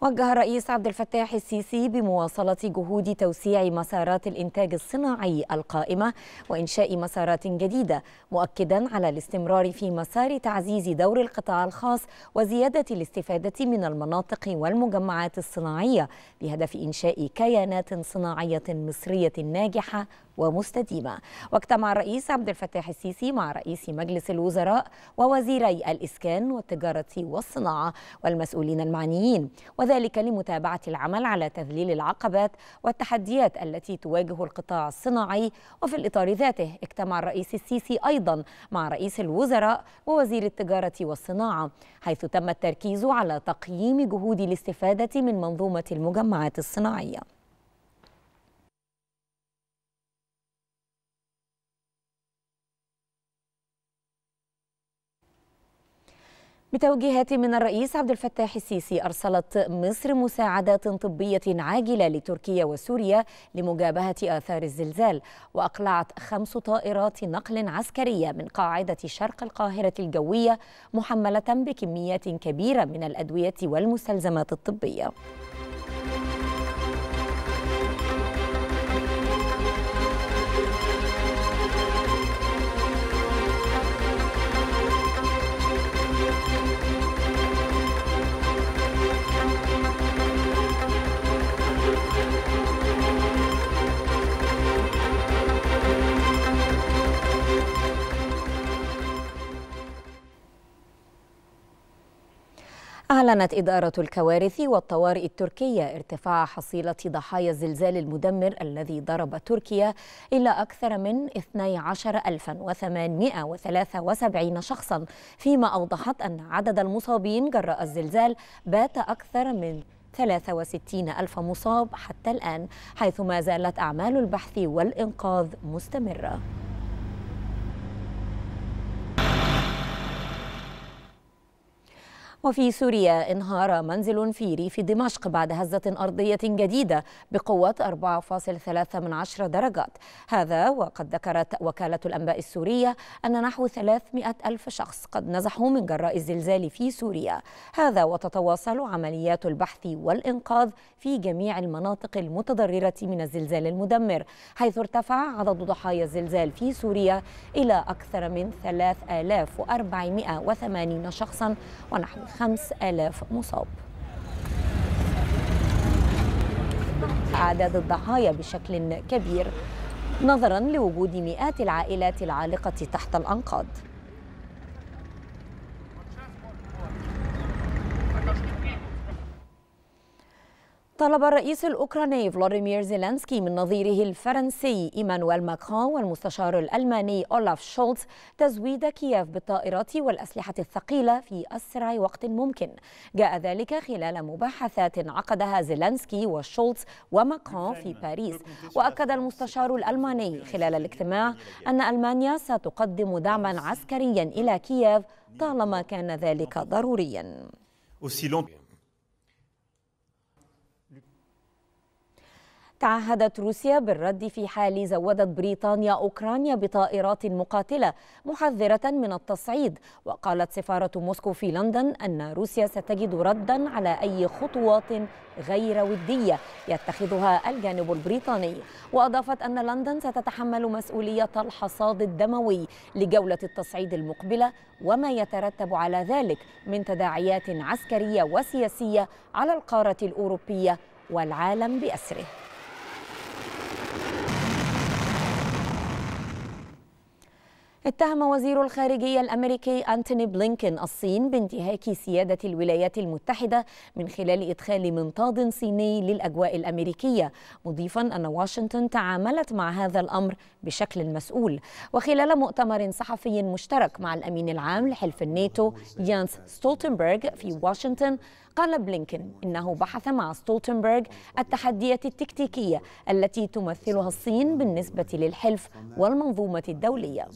وجه الرئيس عبد الفتاح السيسي بمواصلة جهود توسيع مسارات الإنتاج الصناعي القائمة وإنشاء مسارات جديدة مؤكدا على الاستمرار في مسار تعزيز دور القطاع الخاص وزيادة الاستفادة من المناطق والمجمعات الصناعية بهدف إنشاء كيانات صناعية مصرية ناجحة ومستديمة واجتمع الرئيس عبد الفتاح السيسي مع رئيس مجلس الوزراء ووزيري الإسكان والتجارة والصناعة والمسؤولين المعنيين وذلك لمتابعة العمل على تذليل العقبات والتحديات التي تواجه القطاع الصناعي وفي الإطار ذاته اجتمع الرئيس السيسي أيضا مع رئيس الوزراء ووزير التجارة والصناعة حيث تم التركيز على تقييم جهود الاستفادة من منظومة المجمعات الصناعية بتوجيهات من الرئيس عبد الفتاح السيسي أرسلت مصر مساعدات طبية عاجلة لتركيا وسوريا لمجابهة آثار الزلزال وأقلعت خمس طائرات نقل عسكرية من قاعدة شرق القاهرة الجوية محملة بكميات كبيرة من الأدوية والمستلزمات الطبية أعلنت إدارة الكوارث والطوارئ التركية ارتفاع حصيلة ضحايا الزلزال المدمر الذي ضرب تركيا إلى أكثر من 12873 شخصا فيما أوضحت أن عدد المصابين جراء الزلزال بات أكثر من 63 ألف مصاب حتى الآن حيث ما زالت أعمال البحث والإنقاذ مستمرة وفي سوريا انهار منزل في ريف دمشق بعد هزة أرضية جديدة بقوة 4.3 من عشر درجات هذا وقد ذكرت وكالة الأنباء السورية أن نحو 300 ألف شخص قد نزحوا من جراء الزلزال في سوريا هذا وتتواصل عمليات البحث والإنقاذ في جميع المناطق المتضررة من الزلزال المدمر حيث ارتفع عدد ضحايا الزلزال في سوريا إلى أكثر من 3480 شخصا ونحو 5000 مصاب أعداد الضحايا بشكل كبير نظرا لوجود مئات العائلات العالقة تحت الأنقاض طلب الرئيس الأوكراني فلاديمير زيلانسكي من نظيره الفرنسي إيمانويل ماكرون والمستشار الألماني أولاف شولتز تزويد كييف بالطائرات والأسلحة الثقيلة في أسرع وقت ممكن جاء ذلك خلال مباحثات عقدها زيلانسكي وشولتز وماكرون في باريس وأكد المستشار الألماني خلال الاجتماع أن ألمانيا ستقدم دعما عسكريا إلى كييف طالما كان ذلك ضروريا تعهدت روسيا بالرد في حال زودت بريطانيا أوكرانيا بطائرات مقاتلة محذرة من التصعيد وقالت سفارة موسكو في لندن أن روسيا ستجد ردا على أي خطوات غير ودية يتخذها الجانب البريطاني وأضافت أن لندن ستتحمل مسؤولية الحصاد الدموي لجولة التصعيد المقبلة وما يترتب على ذلك من تداعيات عسكرية وسياسية على القارة الأوروبية والعالم بأسره اتهم وزير الخارجية الأمريكي أنتوني بلينكن الصين بانتهاك سيادة الولايات المتحدة من خلال إدخال منطاد صيني للأجواء الأمريكية مضيفا أن واشنطن تعاملت مع هذا الأمر بشكل مسؤول وخلال مؤتمر صحفي مشترك مع الأمين العام لحلف الناتو يانس ستولتنبرغ في واشنطن قال بلينكن إنه بحث مع ستولتنبرغ التحديات التكتيكية التي تمثلها الصين بالنسبة للحلف والمنظومة الدولية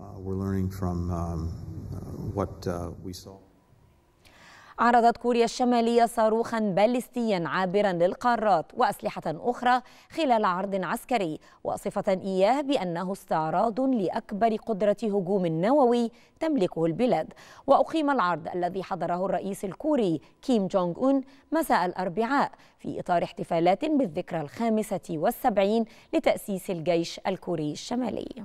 Uh, we're learning from um, uh, what uh, we saw. عرضت كوريا الشمالية صاروخا باليستيا عابرا للقارات وأسلحة أخرى خلال عرض عسكري وصفة إياه بأنه استعراض لأكبر قدرة هجوم نووي تملكه البلاد وأقيم العرض الذي حضره الرئيس الكوري كيم جونغ أون مساء الأربعاء في إطار احتفالات بالذكرى الخامسة والسبعين لتأسيس الجيش الكوري الشمالي